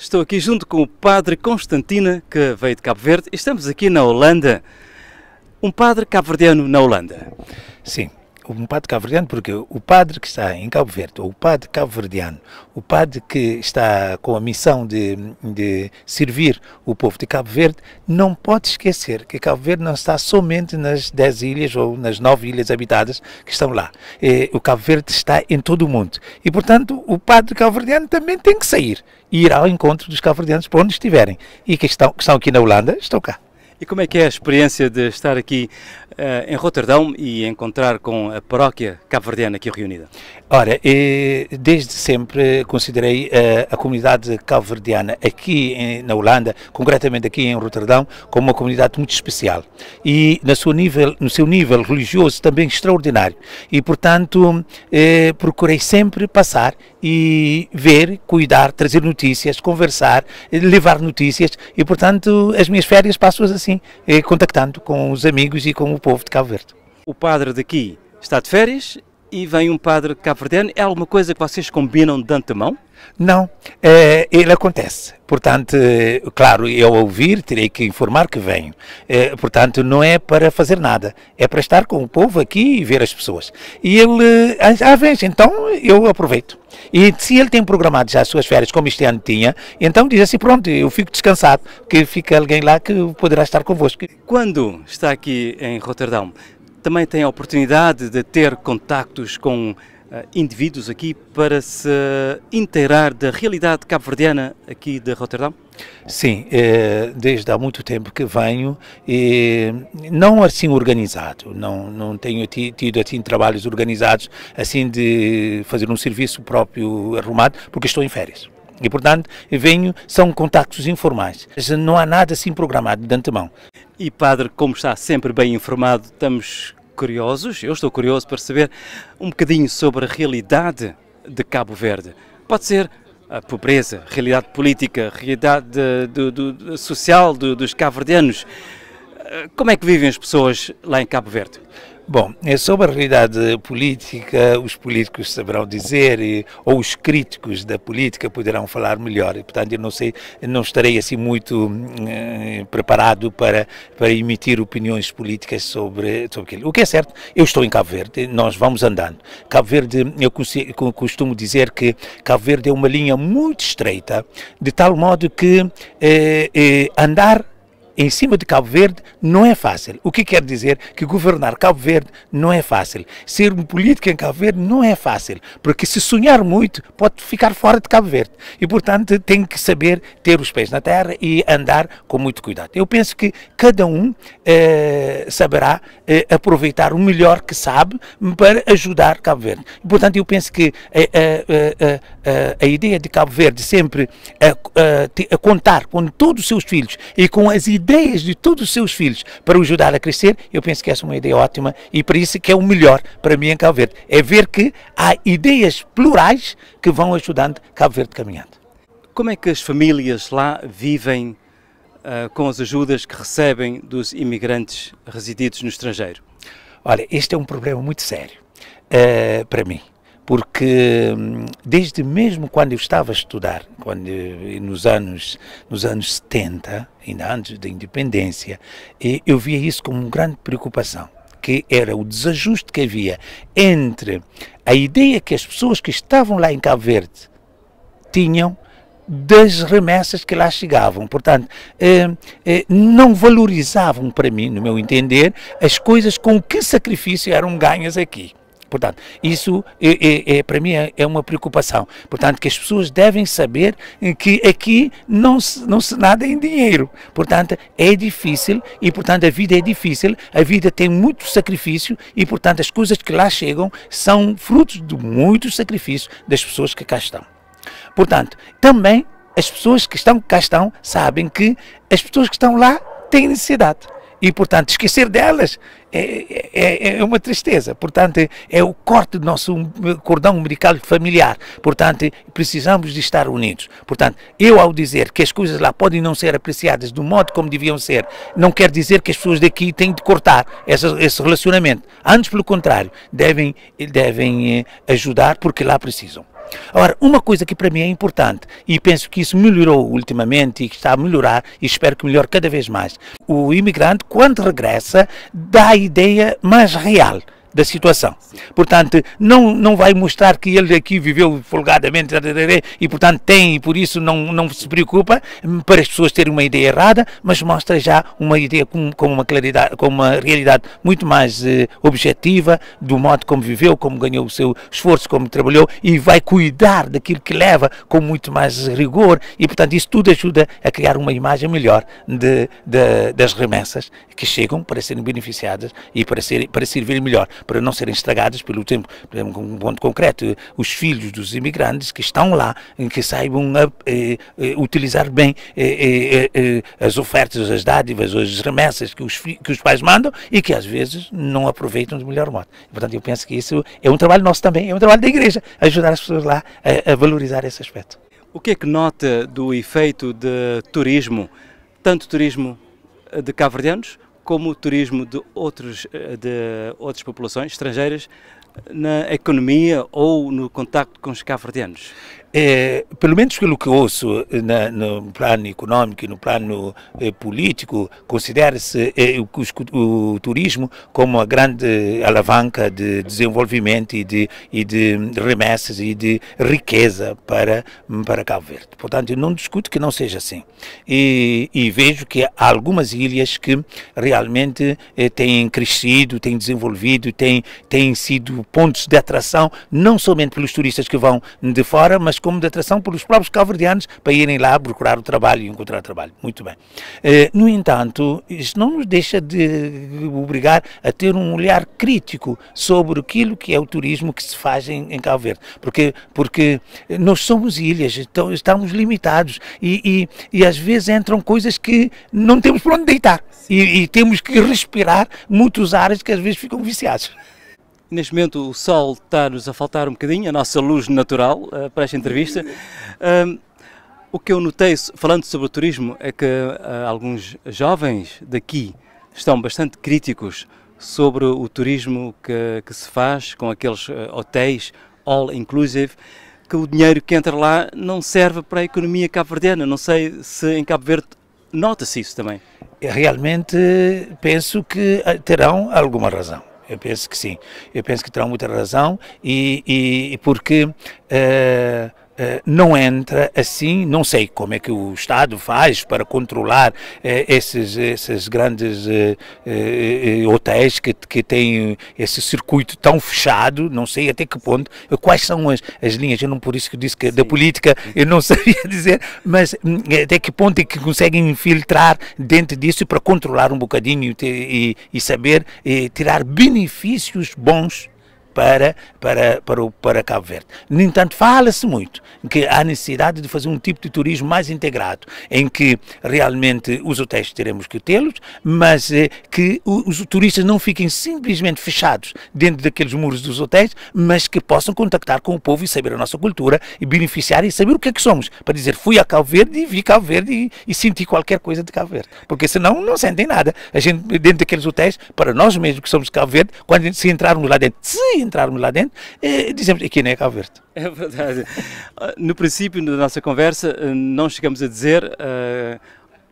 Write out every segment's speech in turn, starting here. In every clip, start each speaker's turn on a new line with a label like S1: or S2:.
S1: Estou aqui junto com o padre Constantina, que veio de Cabo Verde, e estamos aqui na Holanda. Um padre cabo-verdiano na Holanda. Sim, um padre cabo-verdiano, porque
S2: o padre que está em Cabo Verde, ou o padre cabo-verdiano, o padre que está com a missão de, de servir o povo de Cabo Verde, não pode esquecer que Cabo Verde não está somente nas 10 ilhas ou nas 9 ilhas habitadas que estão lá. O Cabo Verde está em todo o mundo. E, portanto, o padre cabo-verdiano também tem que sair e ir ao encontro dos cabo-verdianos para onde estiverem. E que estão, que estão aqui na Holanda, estão cá.
S1: E como é que é a experiência de estar aqui uh, em Roterdão e encontrar com a paróquia cabo-verdiana aqui reunida? Ora, eh, desde sempre considerei eh, a, comunidade
S2: cabo-verdiana aqui na Holanda, concretamente aqui em Roterdão, como uma comunidade muito especial e na seu nível, no seu nível religioso também extraordinário. E, portanto, procurei sempre passar e ver, cuidar, trazer notícias, conversar, levar notícias e, portanto, as minhas férias passo-as assim, eh, contactando com os amigos e com o povo de Cabo Verde.
S1: O padre daqui está de férias e vem um padre cabo-verdiano. É alguma coisa que vocês combinam de antemão? Não, é, ele acontece. Portanto, claro, eu ouvir, terei que informar que venho. É,
S2: portanto, não é para fazer nada, é para estar com o povo aqui e ver as pessoas. E ele, ah, vez, então eu aproveito. E se ele tem programado já as suas férias, como este ano tinha, então diz assim: pronto, eu fico descansado, que fica alguém lá que poderá estar convosco.
S1: Quando está aqui em Roterdão, também tem a oportunidade de ter contactos com eh, indivíduos aqui para se inteirar da realidade cabo-verdiana aqui de Roterdão? Sim, eh, desde há muito tempo que venho e
S2: não assim organizado, não, não tenho tido assim trabalhos organizados, assim de fazer um serviço próprio arrumado, porque estou em férias. E, portanto, venho, são contactos informais. Não há nada assim programado de antemão.
S1: E Padre, como está sempre bem informado, estamos curiosos, eu estou curioso para saber um bocadinho sobre a realidade de Cabo Verde. Pode ser a pobreza, a realidade política, a realidade do, do, do, social dos cabo-verdianos. Eh, como é que vivem as pessoas lá em Cabo Verde? Bom, é sobre a realidade política,
S2: os políticos saberão dizer, e, eh, ou os críticos da política poderão falar melhor. E, portanto, eu não sei, não estarei assim muito eh, preparado para, para emitir opiniões políticas sobre, sobre aquilo. O que é certo, eu estou em Cabo Verde, nós vamos andando. Cabo Verde, eu costumo dizer que Cabo Verde é uma linha muito estreita, de tal modo que eh, eh, andar em cima de Cabo Verde não é fácil. O que quer dizer que governar Cabo Verde não é fácil. Ser um político em Cabo Verde não é fácil, porque se sonhar muito pode ficar fora de Cabo Verde. E, portanto, tem que saber ter os pés na terra e andar com muito cuidado. Eu penso que cada um eh, saberá eh, aproveitar o melhor que sabe para ajudar Cabo Verde. E, portanto, eu penso que a, eh, eh, eh, a ideia de Cabo Verde sempre a, contar com todos os seus filhos e com as ideias ideias de todos os seus filhos para o ajudar a crescer, eu penso que essa é uma ideia ótima e para isso que é o melhor para mim em Cabo Verde, é ver que há ideias plurais que vão ajudando Cabo Verde caminhando.
S1: Como é que as famílias lá vivem uh, com as ajudas que recebem dos imigrantes resididos no estrangeiro?
S2: Olha, este é um problema muito sério
S1: uh,
S2: para mim porque hum, desde mesmo quando eu estava a estudar, quando nos anos nos anos 70, ainda antes da independência, eh, eu via isso como uma grande preocupação, que era o desajuste que havia entre a ideia que as pessoas que estavam lá em Cabo Verde tinham das remessas que lá chegavam. Portanto, hum, eh, não valorizavam para mim, no meu entender, as coisas com que sacrifício eram ganhas aqui. Portanto, isso é, é, é, para mim é, é uma preocupação. Portanto, que as pessoas devem saber que aqui não se, não se nada é em dinheiro. Portanto, é difícil e, portanto, a vida é difícil, a vida tem muito sacrifício e, portanto, as coisas que lá chegam são frutos de muito sacrifício das pessoas que cá estão. Portanto, também as pessoas que estão cá estão sabem que as pessoas que estão lá têm necessidade. E, portanto, esquecer delas é, é, é, é, uma tristeza. Portanto, é o corte do nosso cordão umbilical familiar. Portanto, precisamos de estar unidos. Portanto, eu ao dizer que as coisas lá podem não ser apreciadas do modo como deviam ser, não quer dizer que as pessoas daqui têm de cortar esse, esse relacionamento. Antes, pelo contrário, devem, devem eh, ajudar porque lá precisam. Agora, uma coisa que para mim é importante e penso que isso melhorou ultimamente e que está a melhorar e espero que melhore cada vez mais. O imigrante, quando regressa, dá a ideia mais real da situação. Sim. Portanto, não, não vai mostrar que ele aqui viveu folgadamente e, portanto, tem e por isso não, não se preocupa para as pessoas terem uma ideia errada, mas mostra já uma ideia com, com, uma, claridade, com uma realidade muito mais eh, objetiva do modo como viveu, como ganhou o seu esforço, como trabalhou e vai cuidar daquilo que leva com muito mais rigor e, portanto, isso tudo ajuda a criar uma imagem melhor de, de das remessas que chegam para serem beneficiadas e para, ser, para servir melhor para não serem estragadas pelo tempo. Um ponto concreto, os filhos dos imigrantes que estão lá, que saibam eh, eh, utilizar bem eh, as ofertas, as dádivas, as remessas que os, que os pais mandam e que às vezes não aproveitam de melhor modo. Portanto, eu penso que isso é um trabalho nosso também, é um trabalho da Igreja, ajudar as pessoas lá a, a valorizar esse aspecto.
S1: O que é que nota do efeito de turismo, tanto turismo de cabo-verdianos como o turismo de, outros, eh, de outras populações estrangeiras na economia ou no contacto com os cabo-verdianos?
S2: É, pelo menos pelo que ouço eh, na, no plano econômico e no plano eh, político, considera-se eh, o, o, o, turismo como a grande alavanca de desenvolvimento e de, e de remessas e de riqueza para, para Cabo Verde. Portanto, eu não discuto que não seja assim. E, e vejo que há algumas ilhas que realmente têm crescido, têm desenvolvido, têm, têm sido pontos de atração, não somente pelos turistas que vão de fora, mas como de atração pelos próprios calverdianos para irem lá procurar o trabalho e encontrar trabalho. Muito bem. Eh, no entanto, isso não nos deixa de obrigar a ter um olhar crítico sobre aquilo que é o turismo que se faz em, em Cabo Verde, porque, porque eh, nós somos ilhas, então estamos limitados e, e, e às vezes entram coisas que não temos para onde deitar e, e temos que respirar muitos ares que às vezes ficam viciados.
S1: Neste momento o sol está-nos a faltar um bocadinho, a nossa luz natural uh, para esta entrevista. Um, o que eu notei, falando sobre o turismo, é que uh, alguns jovens daqui estão bastante críticos sobre o turismo que, que se faz com aqueles uh, hotéis all inclusive, que o dinheiro que entra lá não serve para a economia cabo-verdiana. Não sei se em Cabo Verde nota-se isso também. Realmente penso
S2: que terão alguma razão eu penso que sim. Eu penso que terão muita razão e, e porque uh, eh, não entra assim. Não sei como é que o Estado faz para controlar eh, esses, esses grandes eh, hotéis que, que têm esse circuito tão fechado, não sei até que ponto, quais são as, as linhas, eu não por isso que disse que é Sim. da política eu não sabia dizer, mas hum, até que ponto é que conseguem infiltrar dentro disso para controlar um bocadinho e, e, e saber e tirar benefícios bons para, para, para, o, para Cabo Verde. No entanto, fala-se muito que há necessidade de fazer um tipo de turismo mais integrado, em que realmente os hotéis teremos que tê-los, mas eh, que os turistas não fiquem simplesmente fechados dentro daqueles muros dos hotéis, mas que possam contactar com o povo e saber a nossa cultura e beneficiar e saber o que é que somos, para dizer fui a Cabo Verde e vi Cabo Verde e, e senti qualquer coisa de Cabo Verde, porque senão não sentem nada. A gente, dentro daqueles hotéis, para nós mesmos que somos de Cabo Verde, quando gente, se entrarmos lá dentro, sim, entrarmos lá dentro e dizemos aqui não é Cabo Verde.
S1: É verdade. No princípio da nossa conversa, eh, não chegamos a dizer uh,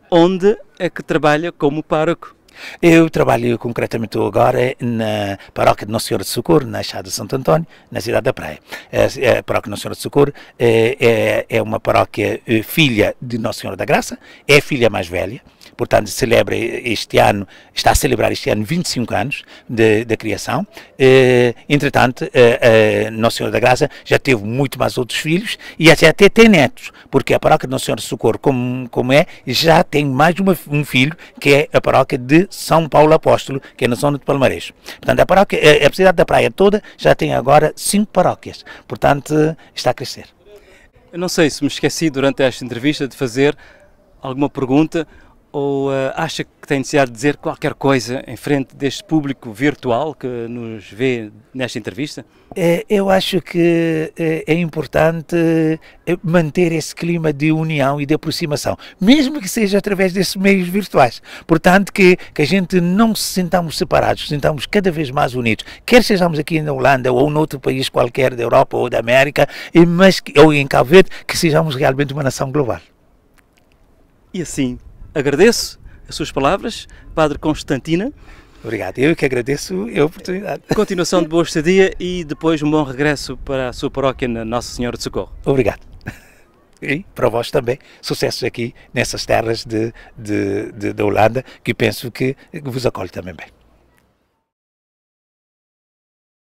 S1: onde é que trabalha como pároco. Eu
S2: trabalho concretamente agora na paróquia de Nossa Senhora de Socorro, na Chada de Santo António, na cidade da Praia. É, é, a paróquia de Nossa Senhora de Socorro eh, é, é uma paróquia filha de Nossa Senhora da Graça, é a filha mais velha, portanto, celebra este ano, está a celebrar este ano 25 anos da criação. Eh, entretanto, eh, eh, Nossa Senhora da Graça já teve muito mais outros filhos e até, até tem netos, porque a paróquia de Nossa Senhora do Socorro, como, como é, já tem mais uma, um filho, que é a paróquia de São Paulo Apóstolo, que é na zona de Palmares. Portanto, a paróquia, a, eh, a cidade da praia toda já tem agora cinco paróquias, portanto, está a crescer.
S1: Eu não sei se me esqueci durante esta entrevista de fazer alguma pergunta ou uh, acha que tem necessidade de dizer qualquer coisa em frente deste público virtual que nos vê nesta entrevista?
S2: É, eu acho que é, é importante eh, manter esse clima de união e de aproximação, mesmo que seja através desses meios virtuais. Portanto, que, que a gente não se sintamos separados, sintamos cada vez mais unidos, quer sejamos aqui na Holanda ou noutro país qualquer da Europa ou da América, mas, ou em Calvete, que sejamos realmente uma nação global.
S1: E assim agradeço as suas palavras, Padre Constantina. Obrigado, eu que agradeço a oportunidade. Continuação de boa estadia e depois um bom regresso para a sua paróquia na Nossa Senhora de Socorro. Obrigado. E para vós também,
S2: sucesso aqui nessas terras de, de, de da Holanda, que penso que vos acolhe também bem.